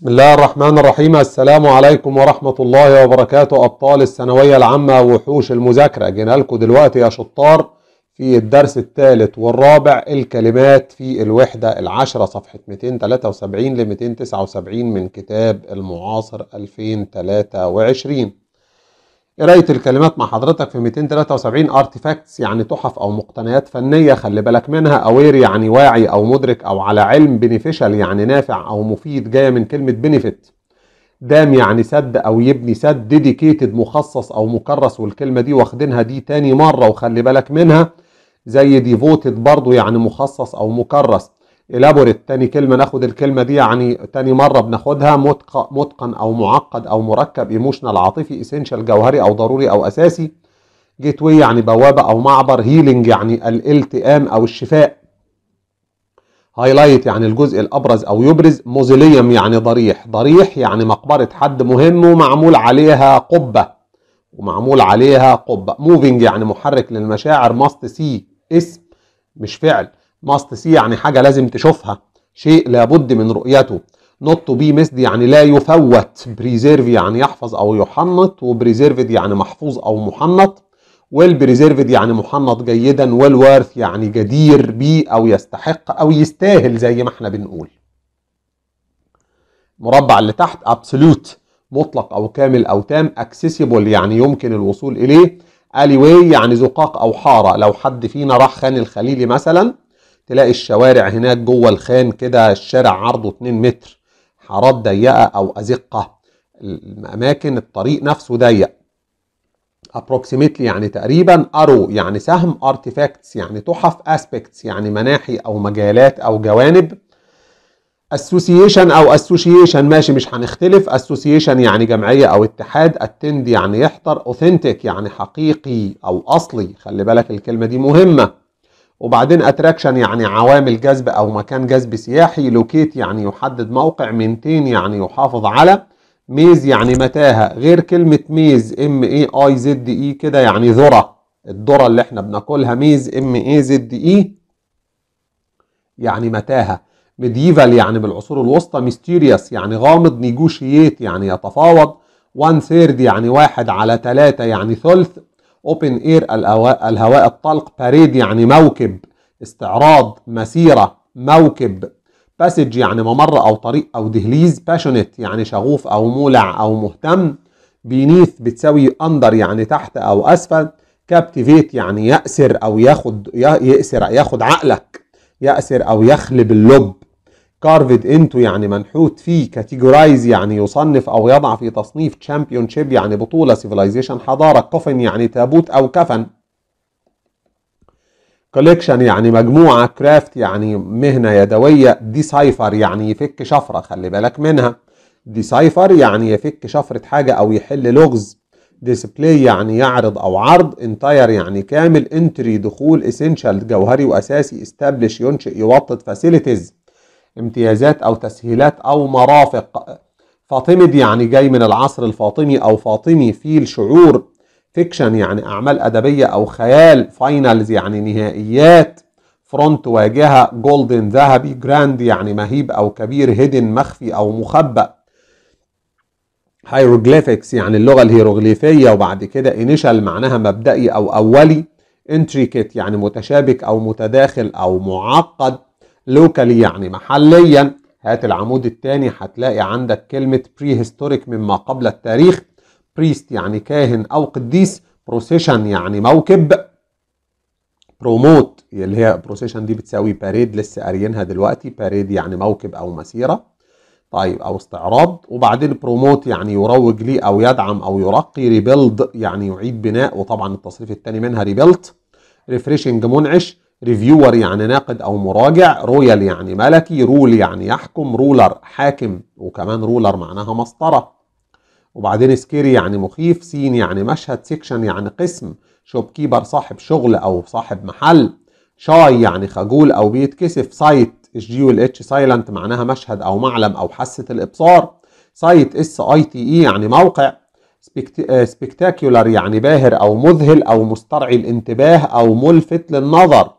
بسم الله الرحمن الرحيم السلام عليكم ورحمة الله وبركاته أبطال الثانوية العامة وحوش المذاكرة جينا لكم دلوقتي يا شطار في الدرس الثالث والرابع الكلمات في الوحدة العشرة صفحة 273 ل 279 من كتاب المعاصر 2023 قرايه الكلمات مع حضرتك في 273 ارتفاكتس يعني تحف او مقتنيات فنيه خلي بالك منها اوير يعني واعي او مدرك او على علم بنفيشال يعني نافع او مفيد جايه من كلمه بنفيت دام يعني سد او يبني سد ديديكيتد مخصص او مكرس والكلمه دي واخدينها دي تاني مره وخلي بالك منها زي ديفوتد برضو يعني مخصص او مكرس الابوريت تاني كلمه ناخد الكلمه دي يعني تاني مره بناخدها متقن او معقد او مركب ايموشنال عاطفي اسينشال جوهري او ضروري او اساسي جيت واي يعني بوابه او معبر هيلينج يعني الالتئام او الشفاء هايلايت يعني الجزء الابرز او يبرز موزيليوم يعني ضريح ضريح يعني مقبره حد مهم ومعمول عليها قبه ومعمول عليها قبه موفينج يعني محرك للمشاعر ماست سي اسم مش فعل ماست سي يعني حاجة لازم تشوفها شيء لابد من رؤيته نوت تو بي مسد يعني لا يفوت بريزيرف يعني يحفظ او يحنط وبريزيرفد يعني محفوظ او محنط ويل بريزيرفد يعني محنط جيدا والورث يعني جدير بي او يستحق او يستاهل زي ما احنا بنقول المربع اللي تحت أبسلوت مطلق او كامل او تام اكسسبل يعني يمكن الوصول اليه الي واي يعني زقاق او حاره لو حد فينا راح خان الخليلي مثلا تلاقي الشوارع هناك جوه الخان كده الشارع عرضه 2 متر حارات ضيقه او ازقه اماكن الطريق نفسه ضيق ابروكسيميتلي يعني تقريبا ارو يعني سهم ارتيفاكتس يعني تحف اسبيكتس يعني مناحي او مجالات او جوانب اسوسيشن او اسوسيشن ماشي مش هنختلف اسوسيشن يعني جمعيه او اتحاد اتند يعني يحضر اوثنتيك يعني حقيقي او اصلي خلي بالك الكلمه دي مهمه وبعدين اتراكشن يعني عوامل جذب او مكان جذب سياحي لوكيت يعني يحدد موقع منتين يعني يحافظ على ميز يعني متاهه غير كلمه ميز ام اي اي زد اي كده يعني ذره الذره اللي احنا بناكلها ميز ام اي زد اي يعني متاهه ميديفال يعني بالعصور الوسطى ميستيريوس يعني غامض نيجوشيات يعني يتفاوض وان ثيرد يعني واحد على ثلاثة يعني ثلث اوبن اير الهواء الطلق باريد يعني موكب استعراض مسيره موكب باسج يعني ممر او طريق او دهليز باشونيت يعني شغوف او مولع او مهتم بينيث بتساوي اندر يعني تحت او اسفل كابتيفيت يعني يأسر او ياخد يأسر ياخد عقلك يأسر او يخلب اللب كارفد انتو يعني منحوت فيه كاتيجورايز يعني يصنف او يضع في تصنيف تشامبيون شيب يعني بطوله سيفيلايزيشن حضاره كوفن يعني تابوت او كفن كوليكشن يعني مجموعه كرافت يعني مهنه يدويه ديسايفر يعني يفك شفره خلي بالك منها ديسايفر يعني يفك شفره حاجه او يحل لغز ديسبلاي يعني يعرض او عرض انتاير يعني كامل انتري دخول اسينشال جوهري واساسي استابلش ينشئ يوطد فاسيلتيز امتيازات أو تسهيلات أو مرافق فاطمد يعني جاي من العصر الفاطمي أو فاطمي في الشعور فيكشن يعني أعمال أدبية أو خيال فاينلز يعني نهائيات فرونت واجهة جولدن ذهبي جراند يعني مهيب أو كبير هيدن مخفي أو مخبأ هيروغليفكس يعني اللغة الهيروغليفية وبعد كده انيشال معناها مبدئي أو أولي انتريكيت يعني متشابك أو متداخل أو معقد لوكالي يعني محليا هات العمود الثاني هتلاقي عندك كلمة prehistoric مما قبل التاريخ بريست يعني كاهن أو قديس بروسيشن يعني موكب بروموت اللي هي بروسيشن دي بتساوي باريد لسه قاريينها دلوقتي باريد يعني موكب أو مسيرة طيب أو استعراض وبعدين بروموت يعني يروج ليه أو يدعم أو يرقي ريبيلد يعني يعيد بناء وطبعا التصريف الثاني منها ريبيلت ريفريشنج منعش ريفيور يعني ناقد او مراجع رويال يعني ملكي رول يعني يحكم رولر حاكم وكمان رولر معناها مسطره وبعدين سكيري يعني مخيف سين يعني مشهد سيكشن يعني قسم شوب كيبر صاحب شغل او صاحب محل شاي يعني خجول او بيتكسف سايت الجي والاتش سايلنت معناها مشهد او معلم او حاسه الابصار سايت اس اي تي اي يعني موقع سبكتاكيولر آه، يعني باهر او مذهل او مسترعي الانتباه او ملفت للنظر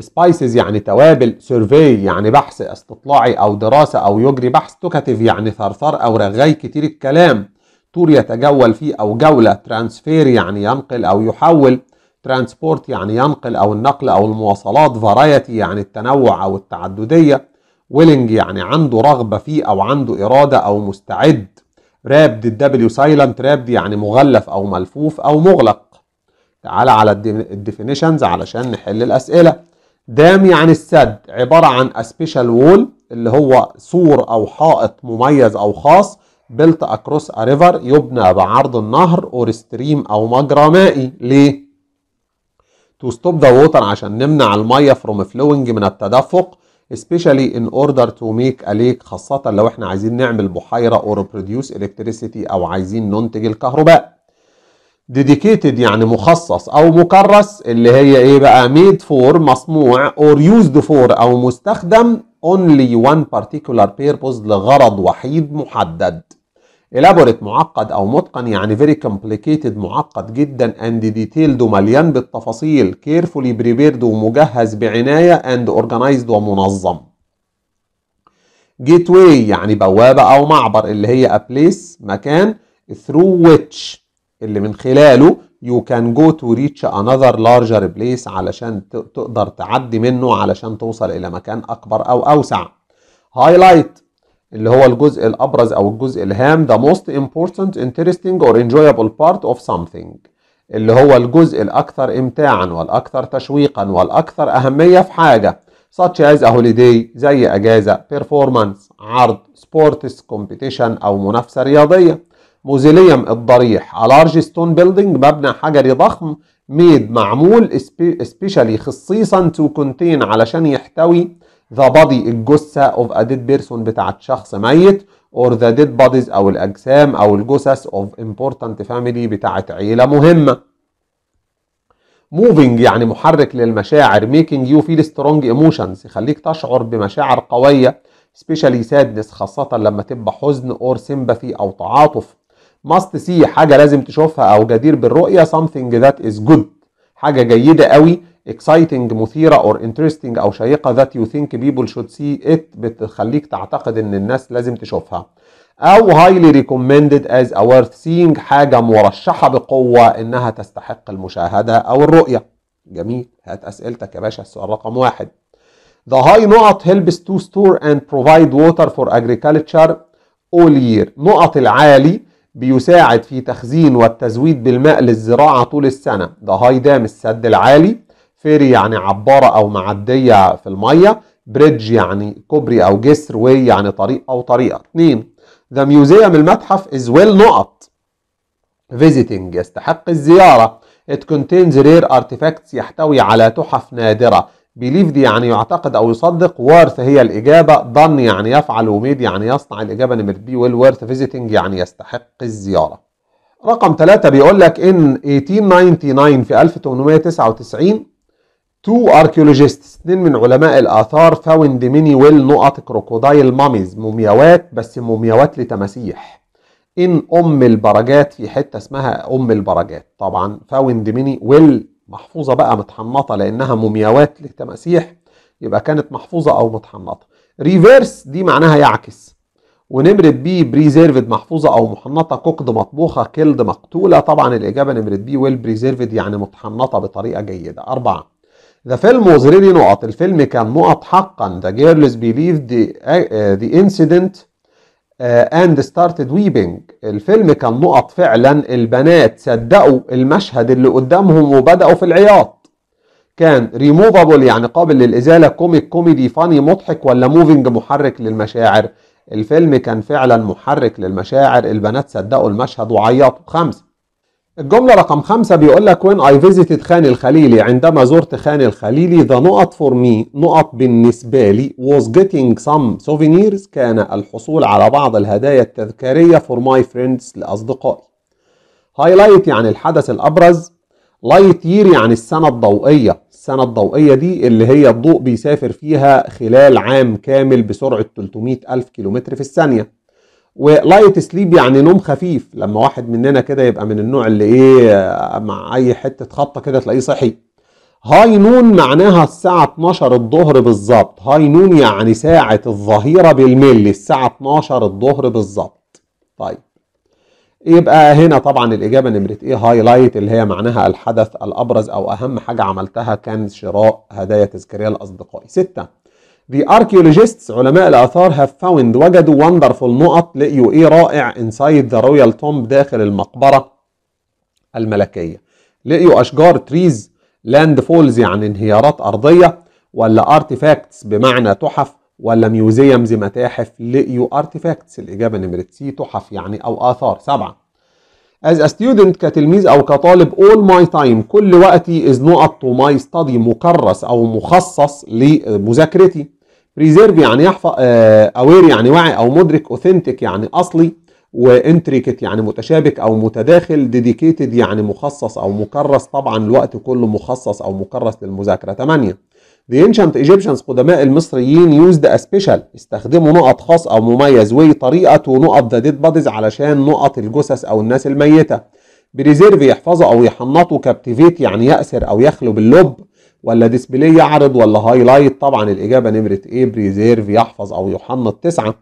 سبايسز يعني توابل سيرفي يعني بحث استطلاعي او دراسه او يجري بحث توكاتيف يعني ثرثار او رغاي كتير الكلام تور يتجول فيه او جوله ترانسفير يعني ينقل او يحول ترانسبورت يعني ينقل او النقل او المواصلات فرايتي يعني التنوع او التعدديه ويلنج يعني عنده رغبه فيه او عنده اراده او مستعد رابد الدبليو سايلنت رابد يعني مغلف او ملفوف او مغلق تعال على الديفينيشنز علشان نحل الاسئله دامي يعني عن السد عبارة عن اسبيشال وول اللي هو سور أو حائط مميز أو خاص بلت أكروس ريفر يبنى بعرض النهر او ستريم أو مجرى مائي ليه؟ تو ستوب ذا ووتر عشان نمنع المية فروم فلوينج من التدفق especially in order to make a lake خاصة لو احنا عايزين نعمل بحيرة or produce electricity أو عايزين ننتج الكهرباء ديديكيتد يعني مخصص او مكرس اللي هي ايه بقى ميد فور مصنوع اور يوزد فور او مستخدم only one particular purpose لغرض وحيد محدد elaborate معقد او متقن يعني very complicated معقد جدا and detailed ومليان بالتفاصيل carefully prepared ومجهز بعنايه and organized ومنظم gateway يعني بوابه او معبر اللي هي a place مكان through which اللي من خلاله you can go to reach another larger place علشان تقدر تعدي منه علشان توصل إلى مكان أكبر أو أوسع. highlight اللي هو الجزء الأبرز أو الجزء الهام the most important interesting or enjoyable part of something اللي هو الجزء الأكثر إمتاعا والأكثر تشويقا والأكثر أهمية في حاجة such as a holiday زي أجازة performance عرض sports competition أو منافسة رياضية موزيليوم الضريح على لارج ستون بيلدينج مبنى حجري ضخم ميد معمول سبيشالي خصيصا تو كونتين علشان يحتوي ذا بادي الجثه اوف ا ديد بيرسون بتاعت شخص ميت اور ذا ديد باديز او الاجسام او الجثث اوف امبورتنت فاميلي بتاعت عيله مهمه موفينج يعني محرك للمشاعر ميكينج يو فيل سترونج ايموشنز يخليك تشعر بمشاعر قويه سبيشالي سادنس خاصه لما تبقى حزن اور سيمباثي او تعاطف ماست سي حاجه لازم تشوفها او جدير بالرؤيه something that is good حاجه جيده قوي اكسايتنج مثيره اور interesting او شيقه ذات يو ثينك people شود سي ات بتخليك تعتقد ان الناس لازم تشوفها او هايلي ريكومندد از اورث سينج حاجه مرشحه بقوه انها تستحق المشاهده او الرؤيه جميل هات اسئلتك يا باشا السؤال رقم واحد The high نقط helps to store and provide water for agriculture all year. نقط العالي بيساعد في تخزين والتزويد بالماء للزراعة طول السنة ده هاي دام السد العالي فيري يعني عبارة أو معدية في المية بريدج يعني كوبري أو جسر وي يعني طريق أو طريقة اتنين ذا ميوزيوم المتحف از ويل نقط فيزيتنج يستحق الزيارة It contains rare artifacts يحتوي على تحف نادرة بيليف دي يعني يعتقد او يصدق وارث هي الاجابه ضن يعني يفعل وميد يعني يصنع الاجابه نمبر بي والورث فيزيتنج يعني يستحق الزياره رقم ثلاثة بيقول لك ان 1899 في 1899 تو اركيولوجيست اثنين من علماء الاثار فاوند ميني ويل نقط كروكودايل ماميز مومياوات بس مومياوات لتماسيح ان ام البرجات في حته اسمها ام البرجات طبعا فاوند ميني ويل محفوظة بقى متحنطة لأنها مومياوات للتماسيح يبقى كانت محفوظة أو متحنطة ريفيرس دي معناها يعكس ونمرة بي بريزيرفد محفوظة أو محنطة كوكد مطبوخة كيلد مقتولة طبعا الإجابة نمرة بي ويل بريزيرفد يعني متحنطة بطريقة جيدة أربعة ذا فيلم وز ريلي نقط الفيلم كان نقط حقا ذا جيرلز بيليف ذا انسيدنت اند ستارتد ويبنج الفيلم كان نقط فعلا البنات صدقوا المشهد اللي قدامهم وبداوا في العياط كان ريموفابل يعني قابل للازاله كوميك كوميدي فاني مضحك ولا موفينج محرك للمشاعر الفيلم كان فعلا محرك للمشاعر البنات صدقوا المشهد وعيطوا خمسه الجملة رقم خمسة بيقول لك when I visited خان الخليلي عندما زرت خان الخليلي the نقط for me نقط بالنسبة لي was getting some souvenirs كان الحصول على بعض الهدايا التذكارية for my friends لأصدقائي هايلايت يعني الحدث الأبرز لايت يير يعني السنة الضوئية السنة الضوئية دي اللي هي الضوء بيسافر فيها خلال عام كامل بسرعة 300 ألف كيلومتر في الثانية ولايت سليب يعني نوم خفيف لما واحد مننا كده يبقى من النوع اللي ايه مع اي حته خطة كده تلاقيه صحي هاي نون معناها الساعة 12 الظهر بالظبط هاي نون يعني ساعة الظهيرة بالملي الساعة 12 الظهر بالظبط طيب يبقى هنا طبعا الإجابة نمرة إيه هايلايت اللي هي معناها الحدث الأبرز أو أهم حاجة عملتها كان شراء هدايا تذكارية لأصدقائي ستة The archaeologists علماء الآثار have found وجدوا wonderful نقط لقيوا إيه رائع inside the royal tomb داخل المقبرة الملكية لقيوا أشجار trees land falls يعني انهيارات أرضية ولا artifacts بمعنى تحف ولا ميوزيمز متاحف لقيوا artifacts الإجابة نمرة سي تحف يعني أو آثار سبعة As a student كتلميذ أو كطالب all my time كل وقتي is نقط to my study مكرس أو مخصص لمذاكرتي ريزيرف يعني يحفظ اوير آه، يعني واعي او مدرك اوثنتيك يعني اصلي وانتريكت يعني متشابك او متداخل ديديكيتد يعني مخصص او مكرس طبعا الوقت كله مخصص او مكرس للمذاكره 8 The ancient Egyptians قدماء المصريين used a special استخدموا نقط خاص او مميز وي طريقه ونقط ذا ديد bodies علشان نقط الجثث او الناس الميته بريزيرف يحفظوا او يحنطوا كابتيفيت يعني يأسر او يخلو باللب ولا ديسبلاي يعرض ولا هايلايت طبعا الاجابه نمره ايه بريزيرف يحفظ او يحنط تسعه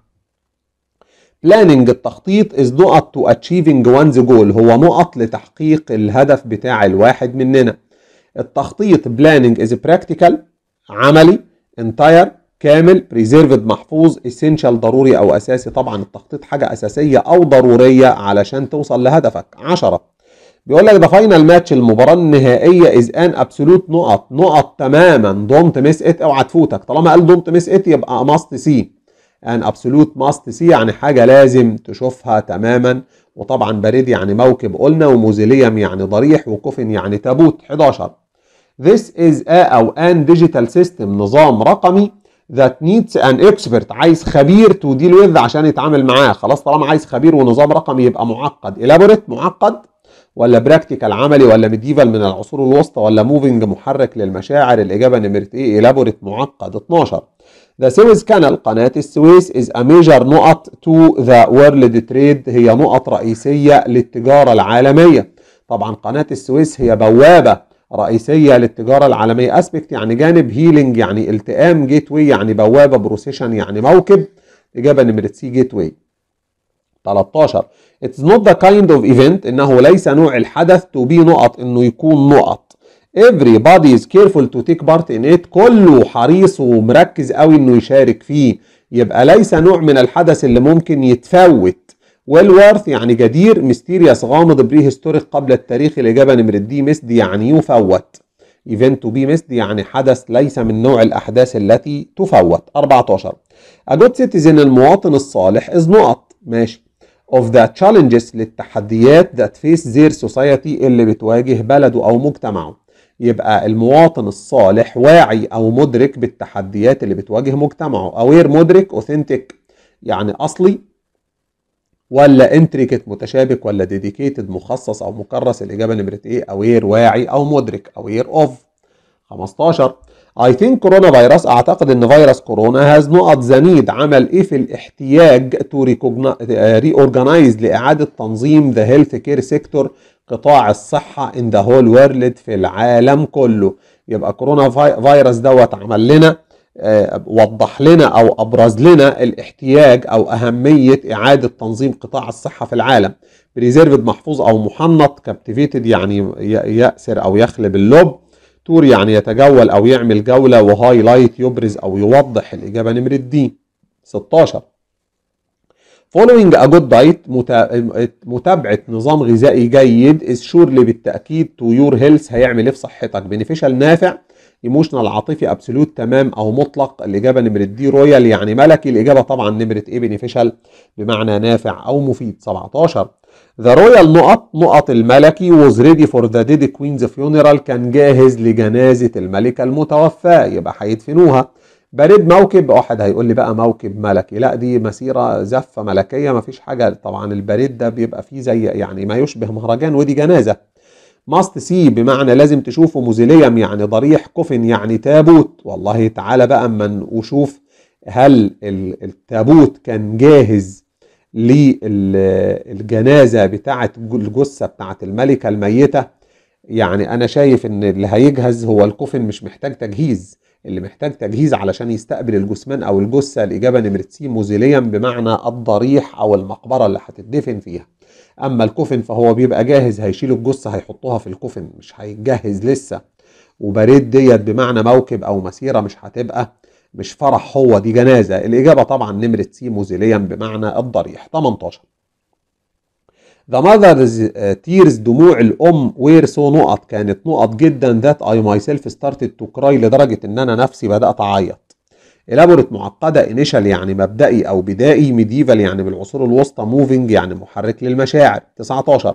بلاننج التخطيط از نقط تو اتشيفنج وانز جول هو نقط لتحقيق الهدف بتاع الواحد مننا التخطيط بلاننج از براكتيكال عملي انتاير كامل بريزيرفد محفوظ اسينشال ضروري او اساسي طبعا التخطيط حاجه اساسيه او ضروريه علشان توصل لهدفك 10 بيقول لك ده فاينل ماتش المباراه النهائيه از ان ابسولوت نقط نقط تماما دونت ميس ات اوعى تفوتك طالما قال دونت ميس ات يبقى ماست سي ان ابسولوت ماست سي يعني حاجه لازم تشوفها تماما وطبعا بريد يعني موكب قلنا وموزيليم يعني ضريح وكوفن يعني تابوت 11 This is a أو an digital system نظام رقمي that needs an expert عايز خبير to deal with عشان يتعامل معاه خلاص طالما عايز خبير ونظام رقمي يبقى معقد elaborate معقد ولا براكتيكال عملي ولا ميديفال من العصور الوسطى ولا موفينج محرك للمشاعر الاجابه نمره ايه الابوريت معقد 12 The Suez Canal قناة السويس is a major نقط to the world trade هي نقط رئيسية للتجارة العالمية طبعا قناة السويس هي بوابة رئيسية للتجارة العالمية اسبكت يعني جانب هيلينج يعني التئام جيت يعني بوابة بروسيشن يعني موكب إجابة نمرة سي جيت 13 It's not the kind of event إنه ليس نوع الحدث to be نقط إنه يكون نقط Everybody is careful to take part in it كله حريص ومركز قوي إنه يشارك فيه يبقى ليس نوع من الحدث اللي ممكن يتفوت والورث يعني جدير ميستيريس غامض هيستوريك قبل التاريخ الإجابة نمر دي مسد يعني يفوت event to be missed يعني حدث ليس من نوع الأحداث التي تفوت 14 A good citizen المواطن الصالح is نقط ماشي of the challenges للتحديات that face their society اللي بتواجه بلده أو مجتمعه يبقى المواطن الصالح واعي أو مدرك بالتحديات اللي بتواجه مجتمعه aware مدرك authentic يعني أصلي ولا انتريكت متشابك ولا ديديكيتد مخصص أو مكرس الإجابة نمرة إيه aware واعي أو مدرك aware of 15 I think coronavirus أعتقد أن فيروس كورونا has نقط the need عمل إيه في الاحتياج to reorganize لإعادة تنظيم the care sector قطاع الصحة in the whole world في العالم كله يبقى كورونا فيروس دوت عمل لنا آه، وضح لنا او ابرز لنا الاحتياج او اهميه اعاده تنظيم قطاع الصحه في العالم بريزيرفد محفوظ او محنط كابتيفيتد يعني ياسر او يخلب اللب تور يعني يتجول أو يعمل جولة وهايلايت يبرز أو يوضح الإجابة نمرة دي 16 Following a good diet متابعة نظام غذائي جيد is surely بالتأكيد to your health هيعمل إيه في صحتك beneficial نافع ايموشنال عاطفي ابسولوت تمام او مطلق الاجابه نمره دي رويال يعني ملكي الاجابه طبعا نمره ايه بينيفيشال بمعنى نافع او مفيد 17 ذا رويال نقط نقط الملكي was ready for the dead queen's funeral كان جاهز لجنازة الملكة المتوفاة يبقى هيدفنوها بريد موكب واحد هيقول لي بقى موكب ملكي لا دي مسيرة زفة ملكية مفيش حاجة طبعا البريد ده بيبقى فيه زي يعني ما يشبه مهرجان ودي جنازة ماست سي بمعنى لازم تشوفه موزيليم يعني ضريح كوفن يعني تابوت والله تعالى بقى اما نشوف هل التابوت كان جاهز للجنازة بتاعة الجثة بتاعة الملكة الميتة يعني أنا شايف إن اللي هيجهز هو الكوفن مش محتاج تجهيز اللي محتاج تجهيز علشان يستقبل الجثمان أو الجثة الإجابة نمرة سي بمعنى الضريح أو المقبرة اللي هتدفن فيها أما الكوفن فهو بيبقى جاهز هيشيلوا الجثة هيحطوها في الكوفن مش هيجهز لسه وبريد ديت بمعنى موكب أو مسيرة مش هتبقى مش فرح هو دي جنازة الإجابة طبعا نمرة سي موزيليا بمعنى الضريح 18 The mother's uh, tears دموع الأم were so نقط كانت نقط جدا that I myself started to cry لدرجة إن أنا نفسي بدأت أعيط. Elaborate معقدة initial يعني مبدئي أو بدائي medieval يعني بالعصور الوسطى moving يعني محرك للمشاعر 19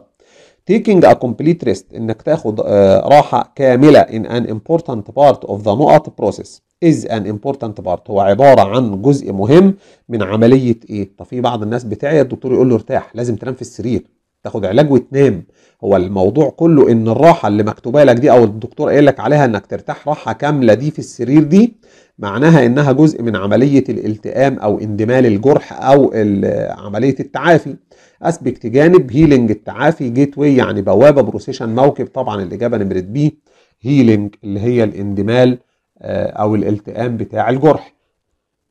taking a complete rest انك تاخد آه، راحه كامله in an important part of the نقط process is an important part هو عباره عن جزء مهم من عمليه ايه؟ طب في بعض الناس بتعيا الدكتور يقول له ارتاح لازم تنام في السرير تاخد علاج وتنام هو الموضوع كله ان الراحه اللي مكتوبه لك دي او الدكتور قايل لك عليها انك ترتاح راحه كامله دي في السرير دي معناها انها جزء من عمليه الالتئام او اندمال الجرح او عمليه التعافي اسبكت جانب هيلينج التعافي جيت واي يعني بوابه بروسيشن موكب طبعا الاجابه نمره بي هيلينج اللي هي الاندمال آه، او الالتئام بتاع الجرح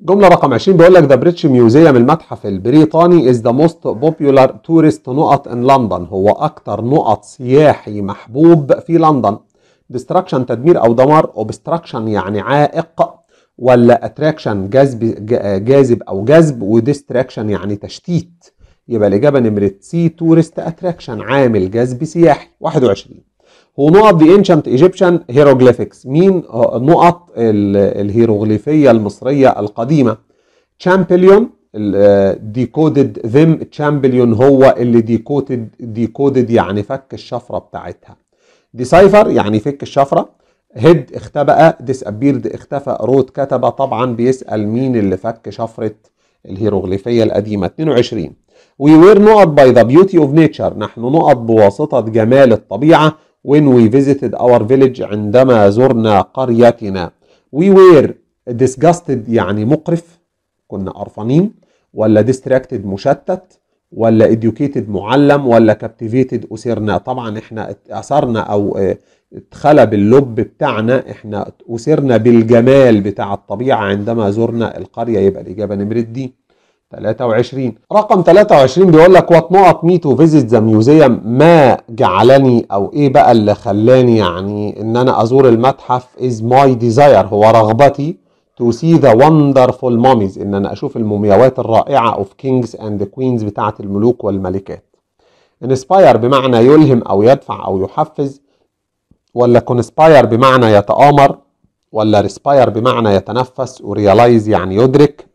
جملة رقم 20 بيقول لك ذا بريتش ميوزيوم المتحف البريطاني از ذا موست بوبيولار تورست نقط ان لندن هو أكثر نقط سياحي محبوب في لندن ديستراكشن تدمير أو دمار اوبستراكشن يعني عائق ولا اتراكشن جذب جاذب أو جذب وديستراكشن يعني تشتيت يبقى الإجابة نمرة سي تورست اتراكشن عامل جذب سياحي 21 ونقط دي انشنت ايجيبشن هيروغليفكس مين نقط الهيروغليفيه المصريه القديمه تشامبليون ديكودد ذم تشامبليون هو اللي ديكودد ديكودد يعني فك الشفره بتاعتها ديسايفر يعني فك الشفره هيد اختبأ ديسابيرد اختفى روت كتب طبعا بيسأل مين اللي فك شفرة الهيروغليفية القديمة 22 وي وير نقط باي ذا بيوتي اوف نيتشر نحن نقط بواسطة جمال الطبيعة when we visited our village عندما زرنا قريتنا we were disgusted يعني مقرف كنا قرفانين ولا distracted مشتت ولا educated معلم ولا captivated أسرنا طبعا احنا أثرنا أو آه، اتخلى باللب بتاعنا احنا أسرنا بالجمال بتاع الطبيعة عندما زرنا القرية يبقى الإجابة نمرة دي 23 رقم 23 بيقول لك وات نوت مي تو فيزيت ذا ميوزيوم ما جعلني او ايه بقى اللي خلاني يعني ان انا ازور المتحف از ماي ديزاير هو رغبتي تو سي ذا وندرفول ماميز ان انا اشوف المومياوات الرائعه اوف كينجز اند كوينز بتاعه الملوك والملكات انسباير بمعنى يلهم او يدفع او يحفز ولا كونسباير بمعنى يتآمر ولا ريسباير بمعنى يتنفس وريلايز يعني يدرك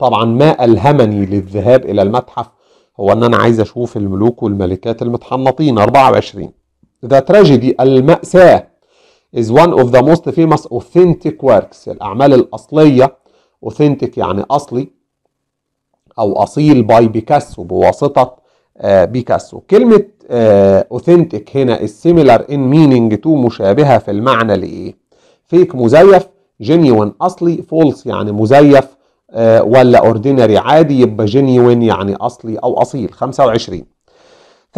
طبعا ما ألهمني للذهاب إلى المتحف هو أن أنا عايز أشوف الملوك والملكات المتحنطين 24 The tragedy المأساة is one of the most famous authentic works الأعمال الأصلية authentic يعني أصلي أو أصيل باي بيكاسو بواسطة آه، بيكاسو كلمة آه، authentic هنا is similar in meaning to مشابهة في المعنى لإيه؟ فيك مزيف genuine أصلي false يعني مزيف آه، ولا اوردينري عادي يبقى جينيوين يعني اصلي او اصيل 25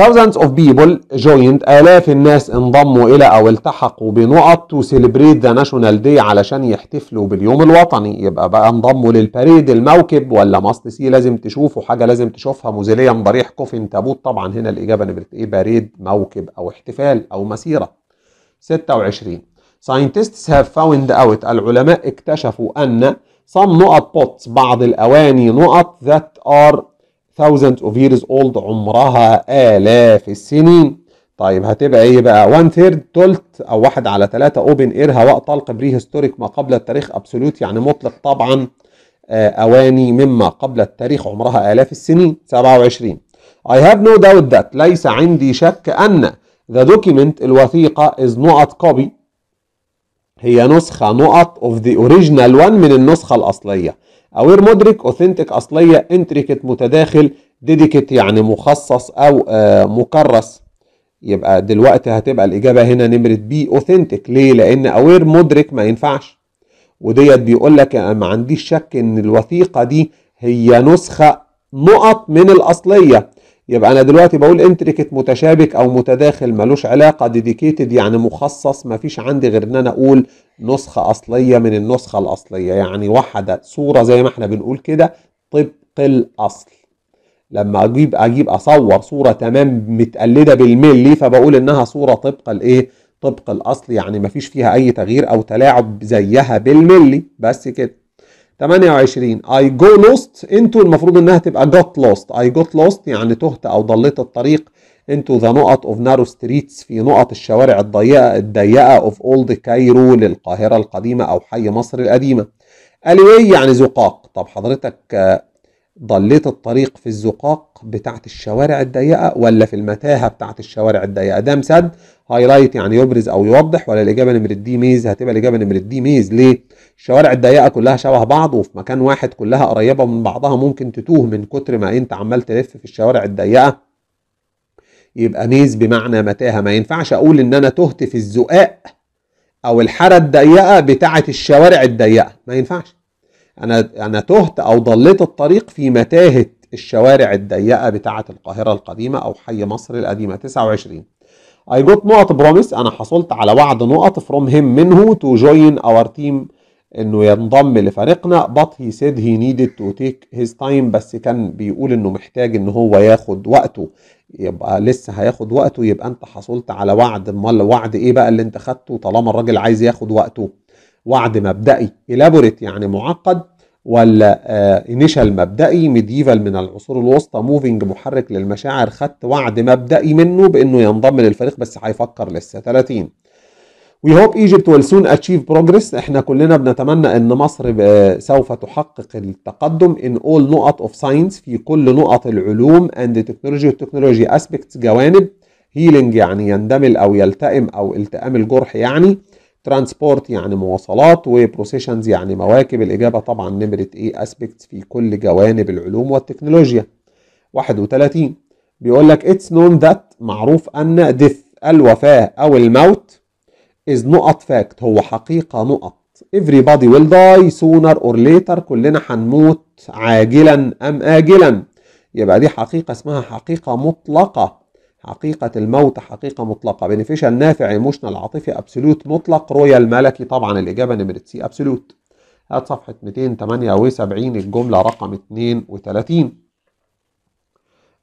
thousands of people joined آلاف الناس انضموا إلى أو التحقوا بنقط to celebrate the national day علشان يحتفلوا باليوم الوطني يبقى بقى انضموا للباريد الموكب ولا ماست سي لازم تشوفوا حاجة لازم تشوفها موزيليا ضريح كوفن تابوت طبعا هنا الإجابة نبرت إيه باريد موكب أو احتفال أو مسيرة 26 scientists have found out العلماء اكتشفوا أن some نقط pots بعض الأواني نقط that are thousands of years old عمرها آلاف السنين طيب هتبقى ايه بقى 1 ثيرد تلت او واحد على ثلاثة اوبن اير هواء طلق بري هيستوريك ما قبل التاريخ ابسولوت يعني مطلق طبعا آه، اواني مما قبل التاريخ عمرها الاف السنين 27 I have no doubt that ليس عندي شك ان the document الوثيقة is not كوبي copy هي نسخة نقط of the original one من النسخة الأصلية أوير مدرك authentic أصلية انتريكت متداخل ديديكت يعني مخصص أو آه، مكرس يبقى دلوقتي هتبقى الإجابة هنا نمرة بي أوثنتيك ليه؟ لأن أوير مدرك ما ينفعش وديت بيقول لك أنا ما عنديش شك إن الوثيقة دي هي نسخة نقط من الأصلية يبقى أنا دلوقتي بقول انتريكت متشابك أو متداخل ملوش علاقة ديديكيتد يعني مخصص مفيش عندي غير إن أنا أقول نسخة أصلية من النسخة الأصلية يعني واحدة صورة زي ما إحنا بنقول كده طبق الأصل لما أجيب أجيب أصور صورة تمام متقلدة بالملي فبقول إنها صورة طبق الإيه؟ طبق الأصل يعني مفيش فيها أي تغيير أو تلاعب زيها بالملي بس كده 28 I go lost into المفروض انها تبقى got lost I got lost يعني تهت او ضليت الطريق into the نقط of narrow streets في نقط الشوارع الضيقة الضيقة of old كايرو للقاهرة القديمة او حي مصر القديمة أليوي يعني زقاق طب حضرتك آه، ضليت الطريق في الزقاق بتاعت الشوارع الضيقة ولا في المتاهة بتاعت الشوارع الضيقة ده مسد هايلايت يعني يبرز او يوضح ولا الإجابة نمرة دي ميز هتبقى الإجابة نمرة دي ميز ليه شوارع الضيقه كلها شبه بعض وفي مكان واحد كلها قريبه من بعضها ممكن تتوه من كتر ما انت عمال تلف في الشوارع الضيقه يبقى ميز بمعنى متاهه ما ينفعش اقول ان انا تهت في الزقاق او الحاره الضيقه بتاعه الشوارع الضيقه ما ينفعش انا انا تهت او ضليت الطريق في متاهه الشوارع الضيقه بتاعه القاهره القديمه او حي مصر القديمه 29 I got نقط بروميس انا حصلت على وعد نقط from him منه to join our team انه ينضم لفريقنا but he said he needed to take his time بس كان بيقول انه محتاج ان هو ياخد وقته يبقى لسه هياخد وقته يبقى انت حصلت على وعد امال وعد ايه بقى اللي انت خدته طالما الراجل عايز ياخد وقته وعد مبدئي elaborate يعني معقد ولا انيشال آه، مبدئي ميديفال من العصور الوسطى موفينج محرك للمشاعر خدت وعد مبدئي منه بانه ينضم للفريق بس هيفكر لسه 30 We hope Egypt will soon achieve progress. احنا كلنا بنتمنى ان مصر آه، سوف تحقق التقدم in all نقط اوف ساينس في كل نقط العلوم اند تكنولوجي والتكنولوجي اسبيكتس جوانب هيلينج يعني يندمل او يلتئم او التئام الجرح يعني ترانسبورت يعني مواصلات وبروسيشنز يعني مواكب الاجابه طبعا نمره ايه اسبكتس في كل جوانب العلوم والتكنولوجيا 31 بيقول لك اتس نون ذات معروف ان ديث الوفاه او الموت is نقط fact هو حقيقة نقط everybody will die sooner or later كلنا هنموت عاجلا أم آجلا يبقى دي حقيقة اسمها حقيقة مطلقة حقيقة الموت حقيقة مطلقة beneficial نافع ايموشنال عاطفي ابسولوت مطلق رويال ملكي طبعا الإجابة نمرة سي ابسولوت هات صفحة 278 الجملة رقم 32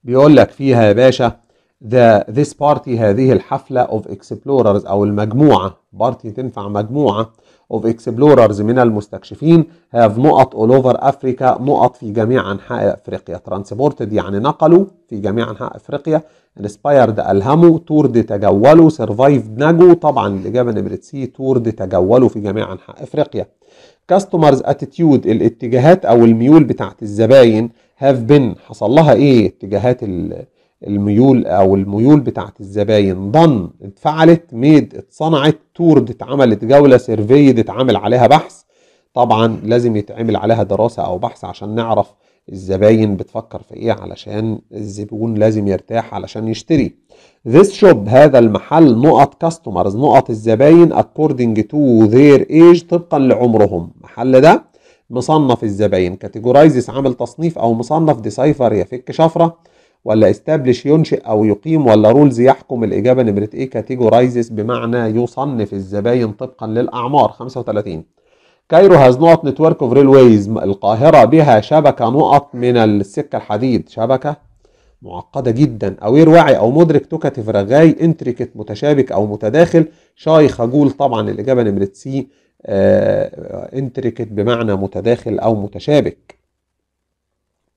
بيقول لك فيها يا باشا the this party هذه الحفلة of explorers أو المجموعة بارتي تنفع مجموعة of explorers من المستكشفين have نقط all over أفريكا نقط في جميع أنحاء أفريقيا transported يعني نقلوا في جميع أنحاء أفريقيا inspired ألهموا تورد تجولوا survived نجوا طبعا الإجابة نمرة سي تورد تجولوا في جميع أنحاء أفريقيا كاستمرز اتيتيود الاتجاهات أو الميول بتاعت الزباين have been حصل لها إيه اتجاهات ال الميول او الميول بتاعت الزباين ضن اتفعلت ميد اتصنعت تورد اتعملت جوله سيرفي اتعمل عليها بحث طبعا لازم يتعمل عليها دراسه او بحث عشان نعرف الزباين بتفكر في ايه علشان الزبون لازم يرتاح علشان يشتري This shop هذا المحل نقط كاستمرز نقط الزباين according to their age طبقا لعمرهم المحل ده مصنف الزباين كاتيجورايزس عامل تصنيف او مصنف ديسايفر يفك شفره ولا استابلش ينشئ او يقيم ولا رولز يحكم الاجابه نمره ايه كاتيجورايزز بمعنى يصنف الزباين طبقا للاعمار 35 كايرو هاز نقط نتورك اوف ريلويز القاهره بها شبكه نقط من السكه الحديد شبكه معقده جدا اوير واعي او مدرك توكاتيف رغاي انتريكت متشابك او متداخل شاي خجول طبعا الاجابه نمره سي انتريكت آه، بمعنى متداخل او متشابك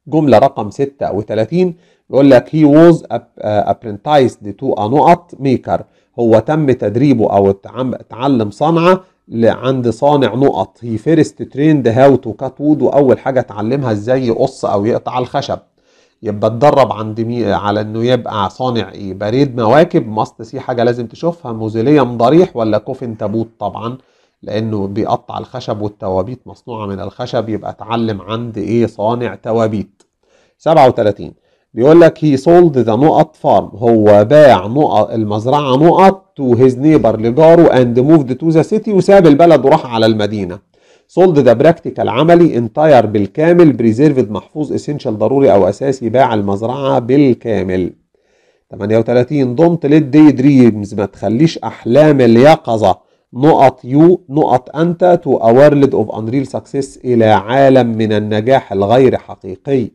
جملة رقم 36 بيقول لك he was uh, apprenticed to a نقط maker هو تم تدريبه أو تعلم صنعة عند صانع نقط he first trained how to cut wood وأول حاجة اتعلمها ازاي يقص أو يقطع الخشب يبقى اتدرب عند مي... على انه يبقى صانع ايه بريد مواكب ماست سي حاجه لازم تشوفها موزيليوم ضريح ولا كوفن تابوت طبعا لانه بيقطع الخشب والتوابيت مصنوعه من الخشب يبقى اتعلم عند ايه صانع توابيت 37 بيقول لك هي سولد ذا نقط فارم هو باع نقط المزرعه نقط تو هيز نيبر لجاره اند موفد تو ذا سيتي وساب البلد وراح على المدينه سولد ذا براكتيكال عملي انتاير بالكامل بريزيرفد محفوظ اسينشال ضروري او اساسي باع المزرعه بالكامل 38 دونت ليت دي دريمز ما تخليش احلام اليقظه نقط يو نقط أنت تو أورلد أوف أنريل سكسس إلى عالم من النجاح الغير حقيقي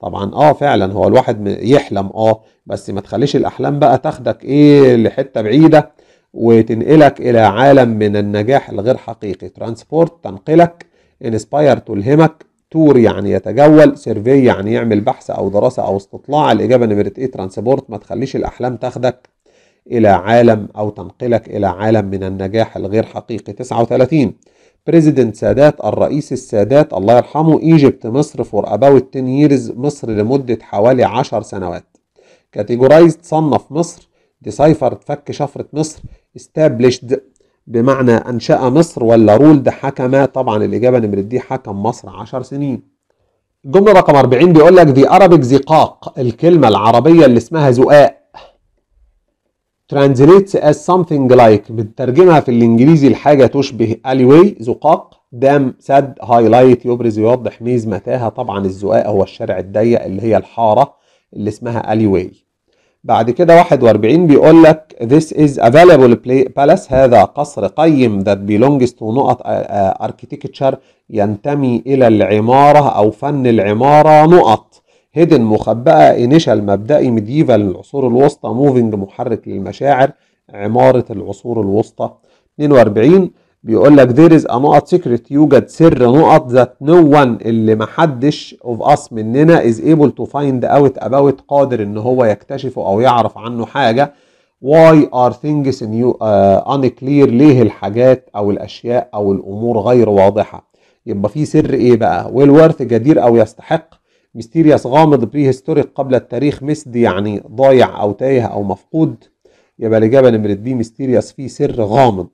طبعا اه فعلا هو الواحد يحلم اه بس ما تخليش الأحلام بقى تاخدك إيه لحتة بعيدة وتنقلك إلى عالم من النجاح الغير حقيقي ترانسبورت تنقلك انسباير تلهمك تور يعني يتجول سيرفي يعني يعمل بحث أو دراسة أو استطلاع الإجابة نمرة إيه ترانسبورت ما تخليش الأحلام تاخدك إلى عالم أو تنقلك إلى عالم من النجاح الغير حقيقي 39 بريزيدنت سادات الرئيس السادات الله يرحمه ايجيبت مصر فور اباوت 10 ييرز مصر لمدة حوالي 10 سنوات كاتيجورايزد صنف مصر سايفر فك شفرة مصر استابلشد بمعنى انشأ مصر ولا رولد حكم طبعا الإجابة نمرة دي حكم مصر 10 سنين الجملة رقم 40 بيقول لك ذي أرابيك زقاق الكلمة العربية اللي اسمها زقاق translates as something like بتترجمها في الانجليزي لحاجه تشبه alleyway زقاق دام سد هايلايت يبرز يوضح ميز متاهه طبعا الزقاق هو الشارع الضيق اللي هي الحاره اللي اسمها alleyway بعد كده 41 بيقول لك this is a valuable palace هذا قصر قيم that belongs to نقط آه، آه، architecture ينتمي الى العماره او فن العماره نقط هيدن مخبأة إنيشال مبدئي ميديفال العصور الوسطى موفينج محرك للمشاعر عمارة العصور الوسطى 42 بيقول لك there is a نقط secret يوجد سر نقط that no one اللي محدش of us مننا is able to find out about قادر ان هو يكتشفه او يعرف عنه حاجة why are things new, uh, unclear ليه الحاجات او الاشياء او الامور غير واضحة يبقى في سر ايه بقى will worth جدير او يستحق ميستيريس غامض بري هيستوريك قبل التاريخ مسد يعني ضايع او تايه او مفقود يبقى الاجابه نمره دي ميستيريس فيه سر غامض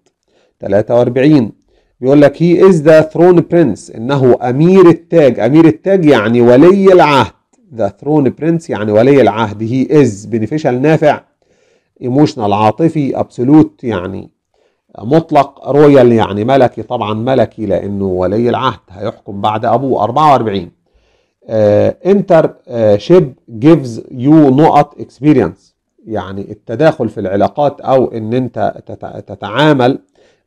43 بيقول لك هي از ذا ثرون برنس انه امير التاج امير التاج يعني ولي العهد ذا ثرون برنس يعني ولي العهد هي از بنفيشال نافع ايموشنال عاطفي ابسولوت يعني مطلق رويال يعني ملكي طبعا ملكي لانه ولي العهد هيحكم بعد ابوه 44 انتر شيب جيفز يو نقط اكسبيرينس يعني التداخل في العلاقات او ان انت تتعامل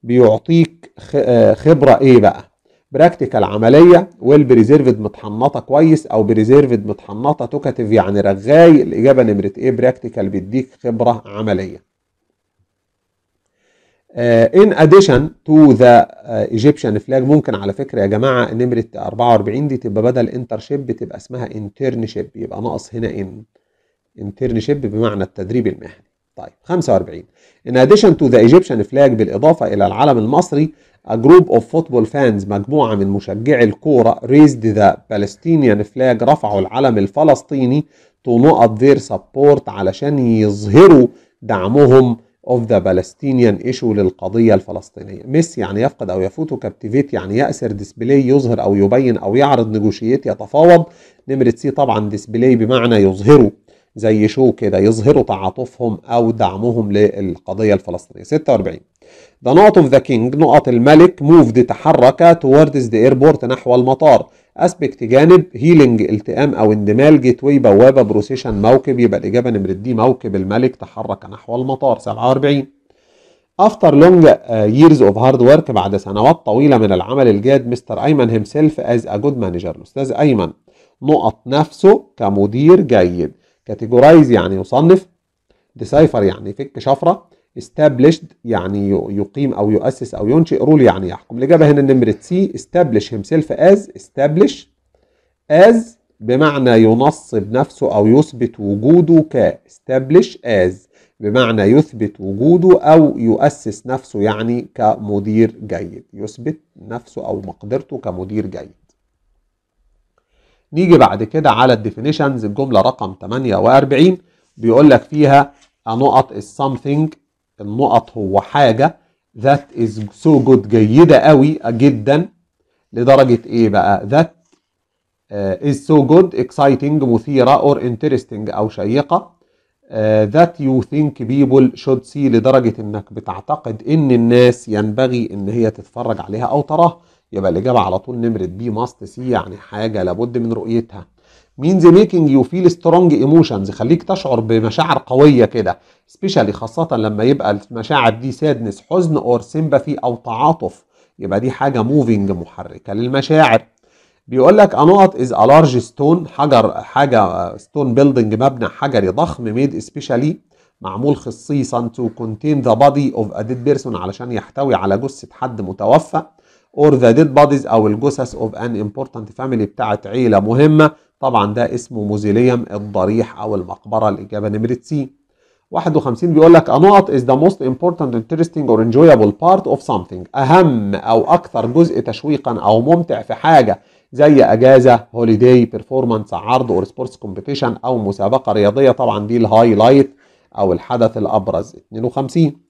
بيعطيك آه، خبره ايه بقى براكتيكال عمليه والبريزيرفد متحنطه كويس او بريزيرفد متحنطه توكاتيف يعني رغاي الاجابه نمره ايه براكتيكال بيديك خبره عمليه آه، in addition to the آه، Egyptian flag ممكن على فكرة يا جماعة نمرة 44 دي تبقى بدل انترشيب تبقى اسمها internship يبقى ناقص هنا ان internship بمعنى التدريب المهني طيب 45 in addition to the Egyptian flag بالإضافة إلى العلم المصري a group of football fans مجموعة من مشجعي الكورة raised the Palestinian flag رفعوا العلم الفلسطيني to نقط their support علشان يظهروا دعمهم of the Palestinian issue للقضية الفلسطينية ميس يعني يفقد أو يفوت كابتيفيت يعني يأسر ديسبلاي يظهر أو يبين أو يعرض نجوشيات يتفاوض نمرة سي طبعا ديسبلاي بمعنى يظهره زي شو كده يظهروا تعاطفهم أو دعمهم للقضية الفلسطينية 46 ذا نوت اوف ذا كينج نقط الملك موفد تحرك توردز ذا ايربورت نحو المطار اسبكت جانب هيلينج التئام او اندماج جيت واي بوابه بروسيشن موكب يبقى الاجابه نمره دي موكب الملك تحرك نحو المطار 47 افتر لونج ييرز اوف هارد ورك بعد سنوات طويله من العمل الجاد مستر ايمن هيمسيلف از ا جود مانجر الاستاذ ايمن نقط نفسه كمدير جيد كاتيجورايز يعني يصنف ديسايفر يعني فك شفره established يعني يقيم او يؤسس او ينشئ رول يعني يحكم الاجابه هنا نمره سي establish himself as establish as بمعنى ينصب نفسه او يثبت وجوده ك establish as بمعنى يثبت وجوده او يؤسس نفسه يعني كمدير جيد يثبت نفسه او مقدرته كمدير جيد نيجي بعد كده على الديفينيشنز الجمله رقم 48 بيقول لك فيها نقط something النقط هو حاجة that is so good جيدة قوي جدا لدرجة ايه بقى that از uh, is so good exciting مثيرة or interesting أو شيقة ذات uh, that you think people should see لدرجة انك بتعتقد ان الناس ينبغي ان هي تتفرج عليها او تراها يبقى الإجابة على طول نمرة بي ماست سي يعني حاجة لابد من رؤيتها means making you feel strong emotions يخليك تشعر بمشاعر قوية كده سبيشالي خاصة لما يبقى المشاعر دي sadness حزن or sympathy أو تعاطف يبقى دي حاجة موفينج محركة للمشاعر بيقول لك انوت از ا لارج ستون حجر حاجه ستون بيلدينج مبنى حجري ضخم ميد سبيشالي معمول خصيصا تو كونتين ذا بادي اوف ا ديد بيرسون علشان يحتوي على جثه حد متوفى اور ذا ديد بوديز او الجثث اوف ان امبورتنت فاميلي بتاعت عيله مهمه طبعا ده اسمه موزيليوم الضريح او المقبره الاجابه نمره سي 51 بيقول لك a نقط is the most important interesting or enjoyable part of something اهم او اكثر جزء تشويقا او ممتع في حاجه زي اجازه هوليداي بيرفورمانس عرض او سبورتس كومبيتيشن او مسابقه رياضيه طبعا دي الهايلايت او الحدث الابرز 52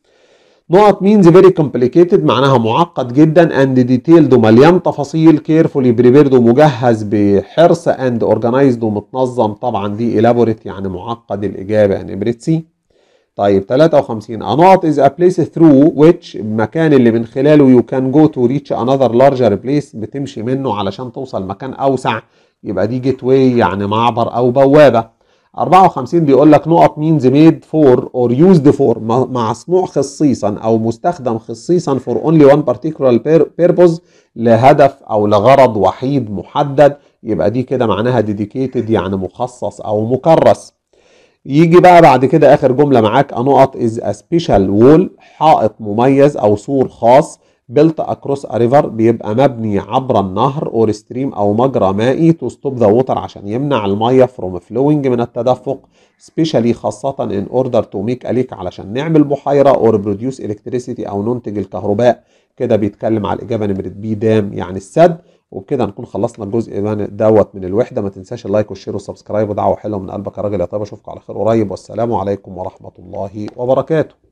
نقط means very complicated معناها معقد جدا and detailed ومليان تفاصيل carefully prepared ومجهز بحرص and organized ومتنظم طبعا دي elaborate يعني معقد الإجابة نمرة يعني بريتسي طيب 53 A knot is a place through which المكان اللي من خلاله you can go to reach another larger place بتمشي منه علشان توصل مكان أوسع يبقى دي جيت واي يعني معبر أو بوابة 54 بيقول لك نقط means made for or used for مصنوع خصيصا او مستخدم خصيصا for only one particular purpose لهدف او لغرض وحيد محدد يبقى دي كده معناها dedicated يعني مخصص او مكرس يجي بقى بعد كده اخر جمله معاك a نقط is a special wall حائط مميز او سور خاص بيلت اكروس ا ريفر بيبقى مبني عبر النهر اور ستريم او مجرى مائي تو ستوب ذا ووتر عشان يمنع الميه فروم فلوينج من التدفق سبيشالي خاصه ان اوردر تو ميك اليك علشان نعمل بحيره اور بروديوس الكتريسيتي او ننتج الكهرباء كده بيتكلم على الاجابه نمره بي دام يعني السد وبكده نكون خلصنا الجزء دوت من الوحده ما تنساش اللايك والشير والسبسكرايب ودعوه حلوه من قلبك يا راجل يا طيب اشوفكم على خير قريب والسلام عليكم ورحمه الله وبركاته